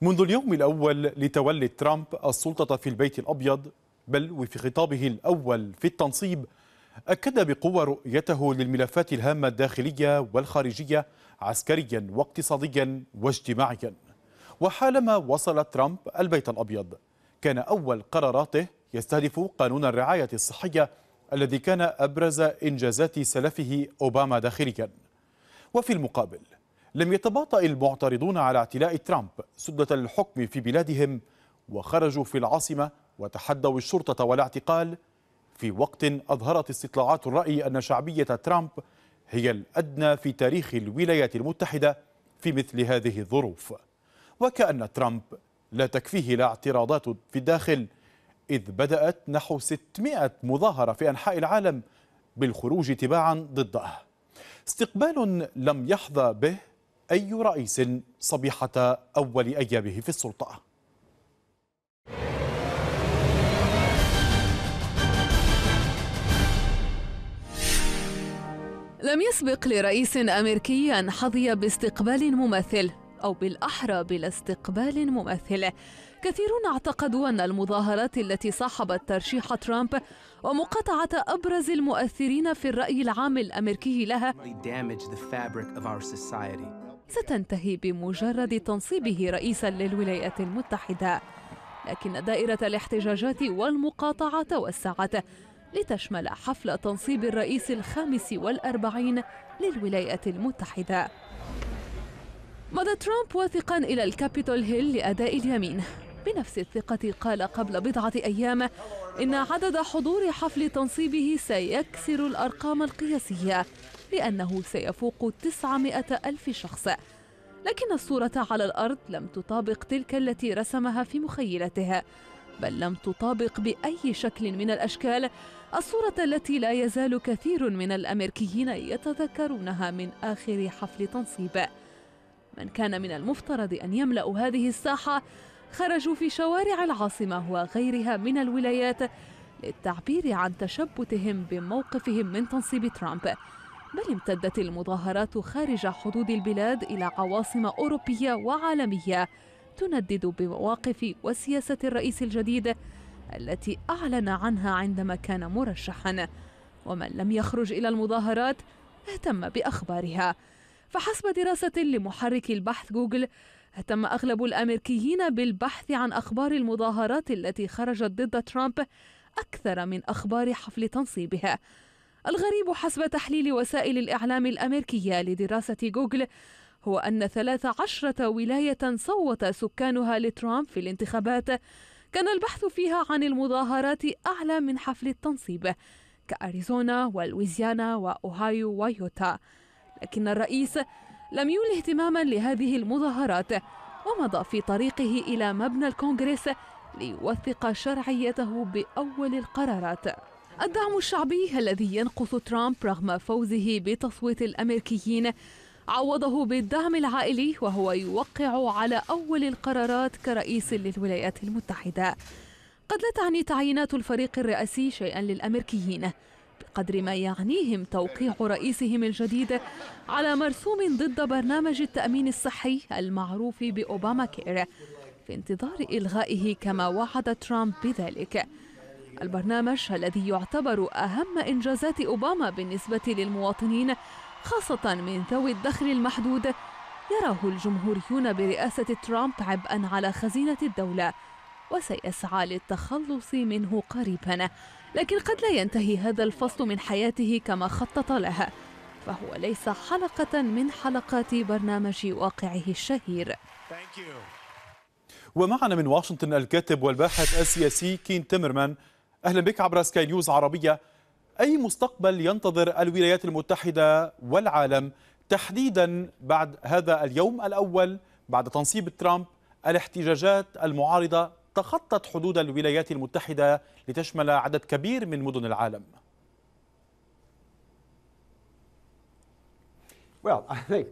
منذ اليوم الأول لتولي ترامب السلطة في البيت الأبيض بل وفي خطابه الأول في التنصيب أكد بقوة رؤيته للملفات الهامة الداخلية والخارجية عسكريا واقتصاديا واجتماعيا وحالما وصل ترامب البيت الأبيض كان أول قراراته يستهدف قانون الرعاية الصحية الذي كان أبرز إنجازات سلفه أوباما داخليا وفي المقابل لم يتباطأ المعترضون على اعتلاء ترامب سدة الحكم في بلادهم وخرجوا في العاصمة وتحدوا الشرطة والاعتقال في وقت أظهرت استطلاعات الرأي أن شعبية ترامب هي الأدنى في تاريخ الولايات المتحدة في مثل هذه الظروف وكأن ترامب لا تكفيه لا اعتراضات في الداخل إذ بدأت نحو 600 مظاهرة في أنحاء العالم بالخروج تباعا ضده استقبال لم يحظى به أي رئيس صبيحة أول أيامه في السلطة لم يسبق لرئيس أمريكي أن حظي باستقبال مماثل أو بالأحرى بلا استقبال مماثل كثيرون اعتقدوا أن المظاهرات التي صاحبت ترشيح ترامب ومقاطعة أبرز المؤثرين في الرأي العام الأمريكي لها ستنتهي بمجرد تنصيبه رئيسا للولايات المتحدة لكن دائرة الاحتجاجات والمقاطعة توسعت لتشمل حفل تنصيب الرئيس الخامس والأربعين للولايات المتحدة مضى ترامب واثقا إلى الكابيتول هيل لأداء اليمين بنفس الثقة قال قبل بضعة أيام إن عدد حضور حفل تنصيبه سيكسر الأرقام القياسية لأنه سيفوق 900 ألف شخص لكن الصورة على الأرض لم تطابق تلك التي رسمها في مخيلتها بل لم تطابق بأي شكل من الأشكال الصورة التي لا يزال كثير من الأمريكيين يتذكرونها من آخر حفل تنصيب من كان من المفترض أن يملأ هذه الساحة خرجوا في شوارع العاصمة وغيرها من الولايات للتعبير عن تشبثهم بموقفهم من تنصيب ترامب بل امتدت المظاهرات خارج حدود البلاد إلى عواصم أوروبية وعالمية تندد بمواقف وسياسة الرئيس الجديد التي أعلن عنها عندما كان مرشحا ومن لم يخرج إلى المظاهرات اهتم بأخبارها فحسب دراسة لمحرك البحث جوجل اهتم أغلب الأمريكيين بالبحث عن أخبار المظاهرات التي خرجت ضد ترامب أكثر من أخبار حفل تنصيبها الغريب حسب تحليل وسائل الإعلام الأمريكية لدراسة جوجل هو أن 13 ولاية صوت سكانها لترامب في الانتخابات كان البحث فيها عن المظاهرات أعلى من حفل التنصيب كأريزونا ولويزيانا وأوهايو ويوتا لكن الرئيس لم يول اهتماما لهذه المظاهرات ومضى في طريقه إلى مبنى الكونغرس ليوثق شرعيته بأول القرارات الدعم الشعبي الذي ينقص ترامب رغم فوزه بتصويت الامريكيين عوضه بالدعم العائلي وهو يوقع على اول القرارات كرئيس للولايات المتحده قد لا تعني تعيينات الفريق الرئاسي شيئا للامريكيين بقدر ما يعنيهم توقيع رئيسهم الجديد على مرسوم ضد برنامج التامين الصحي المعروف باوباما كير في انتظار الغائه كما وعد ترامب بذلك البرنامج الذي يعتبر أهم إنجازات أوباما بالنسبة للمواطنين خاصة من ذوي الدخل المحدود يراه الجمهوريون برئاسة ترامب عبئا على خزينة الدولة وسيسعى للتخلص منه قريبا لكن قد لا ينتهي هذا الفصل من حياته كما خطط لها فهو ليس حلقة من حلقات برنامج واقعه الشهير ومعنا من واشنطن الكاتب والباحث السياسي كين تيمرمان أهلا بك عبر سكاي نيوز عربية أي مستقبل ينتظر الولايات المتحدة والعالم تحديدا بعد هذا اليوم الأول بعد تنصيب ترامب الاحتجاجات المعارضة تخطت حدود الولايات المتحدة لتشمل عدد كبير من مدن العالم Well, I think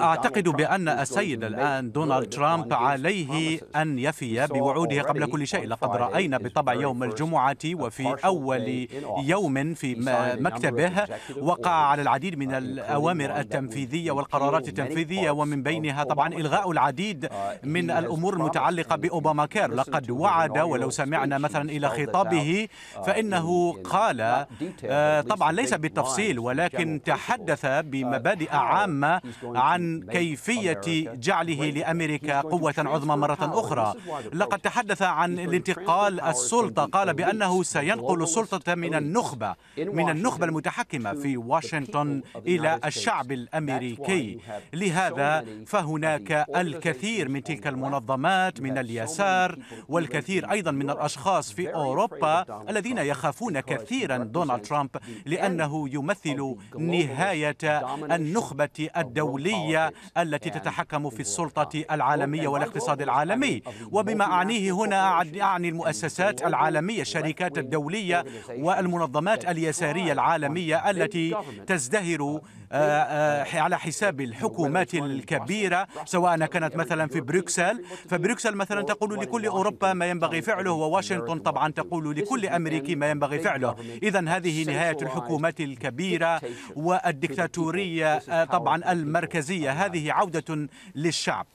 أعتقد بأن السيد الآن دونالد ترامب عليه أن يفي بوعوده قبل كل شيء لقد رأينا بالطبع يوم الجمعة وفي أول يوم في مكتبه وقع على العديد من uh, الأوامر التنفيذية والقرارات التنفيذية ومن بينها طبعا إلغاء العديد uh, من الأمور المتعلقة بأوباما كير لقد وعد ولو سمعنا مثلا إلى خطابه uh, فإنه قال آه، طبعا ليس بالتفصيل ولكن تحدث بمبادئ عامة عن كيفية جعله لأمريكا قوة عظمى مرة أخرى لقد تحدث عن الانتقال السلطة قال بأنه سينقل السلطة من النخبة من النخبة المتحكمة في واشنطن إلى الشعب الأمريكي لهذا فهناك الكثير من تلك المنظمات من اليسار والكثير أيضا من الأشخاص في أوروبا الذين يخافون كثيرا دونالد ترامب لأنه يمثل نهاية النخبة الدولية الدولية التي يعني تتحكم في السلطة العالمية والاقتصاد العالمي وبما أعنيه هنا أعني المؤسسات العالمية الشركات الدولية والمنظمات اليسارية العالمية التي تزدهر آه، آه، على حساب الحكومات الكبيرة سواء كانت مثلا في بروكسل فبروكسل مثلا تقول لكل أوروبا ما ينبغي فعله وواشنطن طبعا تقول لكل أمريكي ما ينبغي فعله إذا هذه نهاية الحكومات الكبيرة والدكتاتورية آه، طبعا المركزية هذه عودة للشعب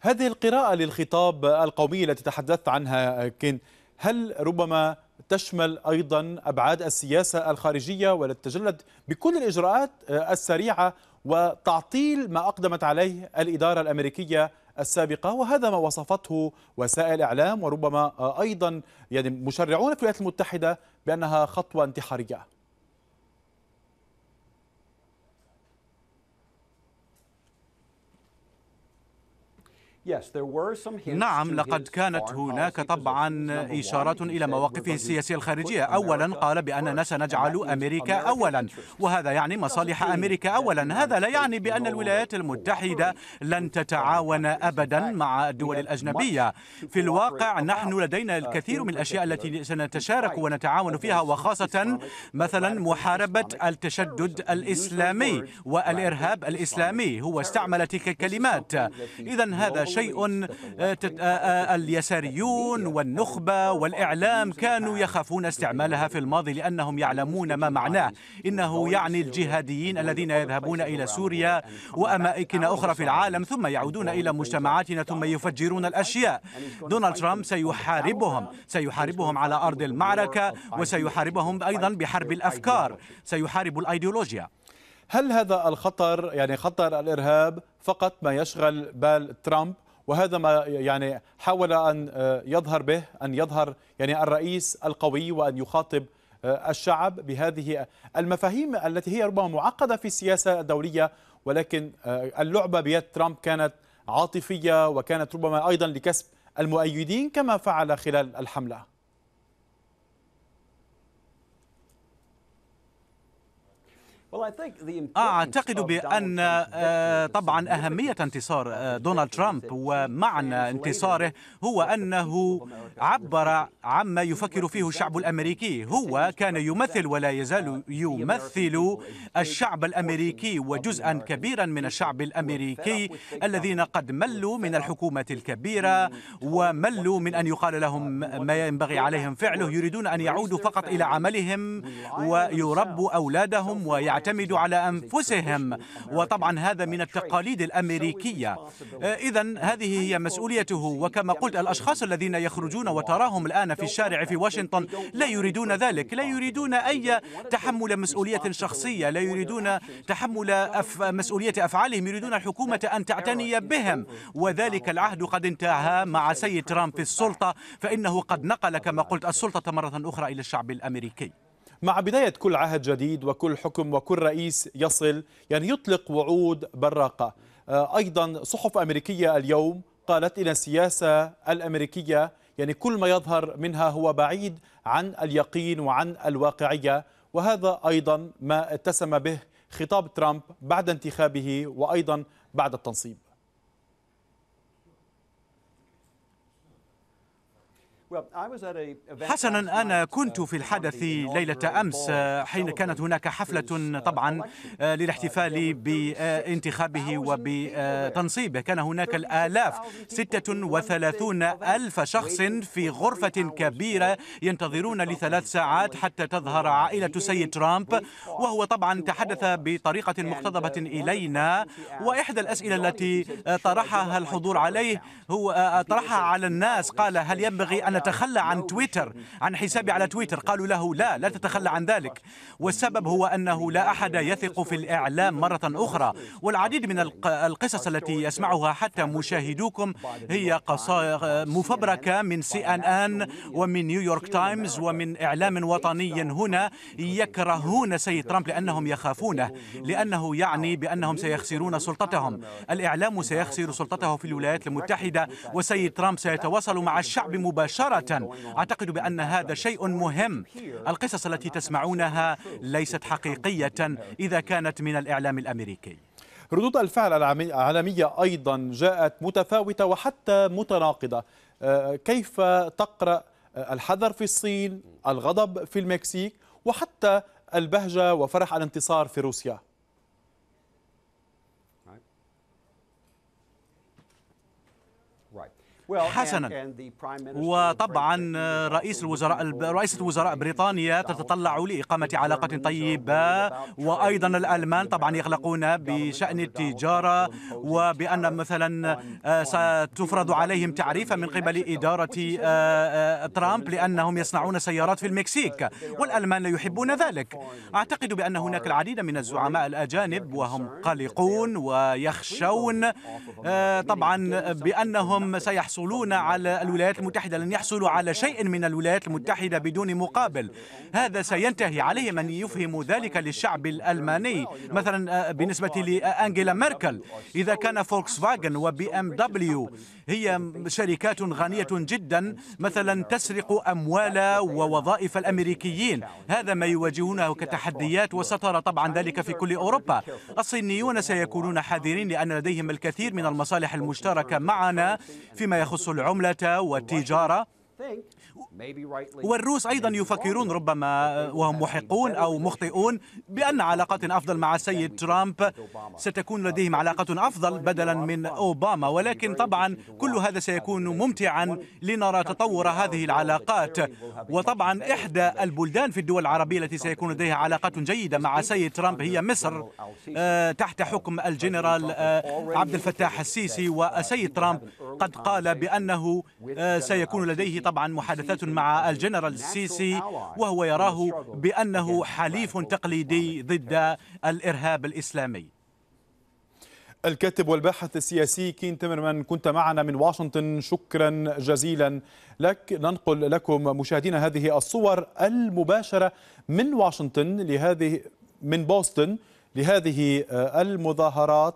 هذه القراءة للخطاب القومي التي تحدثت عنها كين هل ربما تشمل أيضا أبعاد السياسة الخارجية وللتجلد بكل الإجراءات آه، السريعة وتعطيل ما أقدمت عليه الإدارة الأمريكية السابقة وهذا ما وصفته وسائل إعلام وربما آه، أيضا يعني مشرعون في الولايات المتحدة بأنها خطوة انتحارية نعم لقد كانت هناك طبعا إشارات إلى مواقفه السياسية الخارجية أولا قال بأننا سنجعل أمريكا أولا وهذا يعني مصالح أمريكا أولا هذا لا يعني بأن الولايات المتحدة لن تتعاون أبدا مع الدول الأجنبية في الواقع نحن لدينا uh, الكثير من الأشياء التي سنتشارك ونتعاون فيها وخاصة مثلا محاربة التشدد الإسلامي والإرهاب الإسلامي هو استعمل تلك الكلمات إذا هذا شيء آه، آه، آه، اليساريون والنخبة والإعلام كانوا يخافون استعمالها في الماضي لأنهم يعلمون ما معناه إنه يعني الجهاديين الذين يذهبون إلى سوريا وأماكن أخرى في العالم ثم يعودون إلى مجتمعاتنا ثم يفجرون الأشياء دونالد ترامب سيحاربهم سيحاربهم على أرض المعركة وسيحاربهم أيضا بحرب الأفكار أيوة. سيحارب الأيديولوجيا هل هذا الخطر يعني خطر الإرهاب فقط ما يشغل بال ترامب وهذا ما يعني حاول أن آه، يظهر به أن يظهر يعني الرئيس القوي وأن يخاطب آه، الشعب بهذه المفاهيم التي هي ربما معقدة في السياسة الدولية ولكن آه، اللعبة بيد ترامب كانت عاطفية وكانت ربما أيضا لكسب المؤيدين كما فعل خلال الحملة آه، أعتقد بأن آه، طبعا أهمية انتصار آه، دونالد ترامب ومعنى انتصاره هو أنه عبر عما يفكر فيه الشعب الأمريكي هو كان يمثل ولا يزال يمثل الشعب الأمريكي وجزءا كبيرا من الشعب الأمريكي الذين قد ملوا من الحكومة الكبيرة وملوا من أن يقال لهم ما ينبغي عليهم فعله يريدون أن يعودوا فقط إلى عملهم ويربوا أولادهم ويعيشوا يعتمدوا على أنفسهم وطبعا هذا من التقاليد الأمريكية آه، إذا هذه هي مسؤوليته وكما قلت الأشخاص الذين يخرجون وتراهم الآن في الشارع في واشنطن لا يريدون ذلك لا يريدون أي تحمل مسؤولية شخصية لا يريدون تحمل أف مسؤولية أفعالهم يريدون الحكومة أن تعتني بهم وذلك العهد قد انتهى مع سيد ترامب في السلطة فإنه قد نقل كما قلت السلطة مرة أخرى إلى الشعب الأمريكي مع بداية كل عهد جديد وكل حكم وكل رئيس يصل يعني يطلق وعود براقة آه، أيضا صحف أمريكية اليوم قالت إن السياسة الأمريكية يعني كل ما يظهر منها هو بعيد عن اليقين وعن الواقعية وهذا أيضا ما اتسم به خطاب ترامب بعد انتخابه وأيضا بعد التنصيب حسنا أنا كنت uh, في الحدث ليلة أمس uh, حين كانت هناك حفلة uh, طبعا للاحتفال بانتخابه وبتنصيبه كان هناك الآلاف وثلاثون ألف شخص في غرفة كبيرة ينتظرون لثلاث ساعات حتى تظهر عائلة السيد ترامب وهو طبعا تحدث بطريقة مقتضبة إلينا وإحدى الأسئلة التي طرحها الحضور عليه هو آه، طرحها على الناس قال هل ينبغي أن نتخلى عن تويتر عن حسابي على تويتر قالوا له لا لا تتخلى عن ذلك والسبب هو أنه لا أحد يثق في الإعلام مرة أخرى والعديد من القصص التي يسمعها حتى مشاهدوكم هي قصائر مفبركة من سي أن أن ومن نيويورك تايمز ومن إعلام وطني هنا يكرهون سيد ترامب لأنهم يخافونه لأنه يعني بأنهم سيخسرون سلطتهم الإعلام سيخسر سلطته في الولايات المتحدة وسيد ترامب سيتواصل مع الشعب مباشرة مباشرة أعتقد بأن هذا شيء مهم القصص التي تسمعونها ليست حقيقية إذا كانت من الإعلام الأمريكي ردود الفعل العالمية أيضا جاءت متفاوتة وحتى متناقضة آه، كيف تقرأ الحذر في الصين الغضب في المكسيك وحتى البهجة وفرح الانتصار في روسيا حسنا وطبعا رئيس الوزراء رئيسة وزراء بريطانيا تتطلع لإقامة علاقة طيبة وأيضا الألمان طبعا يقلقون بشأن التجارة وبأن مثلا آه، ستفرض عليهم تعريفة من قبل إدارة آه، آه، ترامب لأنهم يصنعون سيارات في المكسيك والألمان لا يحبون ذلك أعتقد بأن هناك العديد من الزعماء الأجانب وهم قلقون ويخشون طبعا بأنهم سيحصلون يحصلون على الولايات المتحدة لن يحصلوا على شيء من الولايات المتحدة بدون مقابل هذا سينتهي عليهم أن يفهموا ذلك للشعب الألماني مثلا آه، بالنسبة لأنجيلا ميركل إذا كان فولكس فاجن وبي ام دبليو هي شركات غنية جدا مثلا تسرق أموال ووظائف الأمريكيين هذا ما يواجهونه كتحديات وسترى طبعا ذلك في كل أوروبا الصينيون سيكونون حذرين لأن لديهم الكثير من المصالح المشتركة معنا فيما يخص العملة والتجارة والروس أيضا يفكرون ربما وهم محقون أو مخطئون بأن علاقات أفضل مع السيد ترامب ستكون لديهم علاقات أفضل بدلا من أوباما ولكن طبعا كل هذا سيكون ممتعا لنرى تطور هذه العلاقات وطبعا إحدى البلدان في الدول العربية التي سيكون لديها علاقات جيدة مع السيد ترامب هي مصر آه، تحت حكم الجنرال آه، عبد الفتاح السيسي والسيد ترامب قد قال بأنه آه، سيكون لديه طبعا محادثات مع الجنرال السيسي وهو يراه بأنه حليف تقليدي ضد الإرهاب الإسلامي الكاتب والباحث السياسي كين تيمرمان كنت معنا من واشنطن شكرا جزيلا لك ننقل لكم مشاهدينا هذه الصور المباشرة من واشنطن لهذه من بوسطن لهذه آه، المظاهرات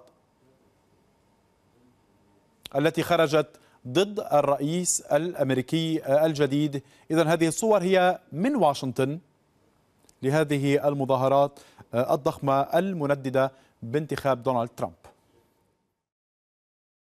التي خرجت ضد الرئيس الأمريكي آه، الجديد إذا هذه الصور هي من واشنطن لهذه المظاهرات آه، الضخمة المنددة بانتخاب دونالد ترامب